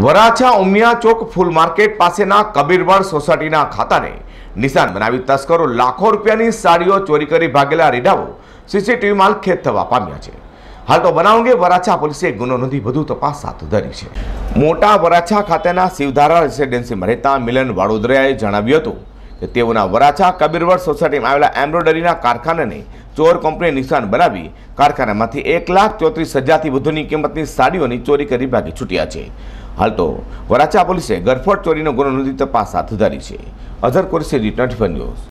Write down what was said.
વરાછા ઉમિયા ચોક ફૂલ માર્કેટ પાસેના કબીરવડ સોસાયટીના ખાતાને નિશાન બનાવી તસ્કરો લાખો રૂપિયાની સાડીઓ ચોરી કરી ભાગેલા રેડાઓ સીસીટીવીમાં ખેત થવા પામ્યા છે હાલ તો બનાવ અંગે વરાછા પોલીસે ગુનો નોંધી વધુ તપાસ હાથ ધરી છે મોટા વરાછા ખાતેના શિવધારા રેસિડેન્સીમાં રહેતા મિલન વાડોદરાએ જણાવ્યું હતું કે તેઓના વરાછા કબીરવડ સોસાયટીમાં આવેલા એમ્બ્રોડરીના કારખાનાને ચોર કંપનીએ નિશાન બનાવી કારખાનામાંથી એક લાખ ચોત્રીસ હજારથી વધુની કિંમતની સાડીઓની ચોરી કરી ભાગી છૂટ્યા છે હાલ તો વરાછા પોલીસે ગરફોડ ચોરીનો ગુનો નોંધી તપાસ હાથ ધરી છે અઝર કુરશીદી ટ્વેન્ટી ન્યૂઝ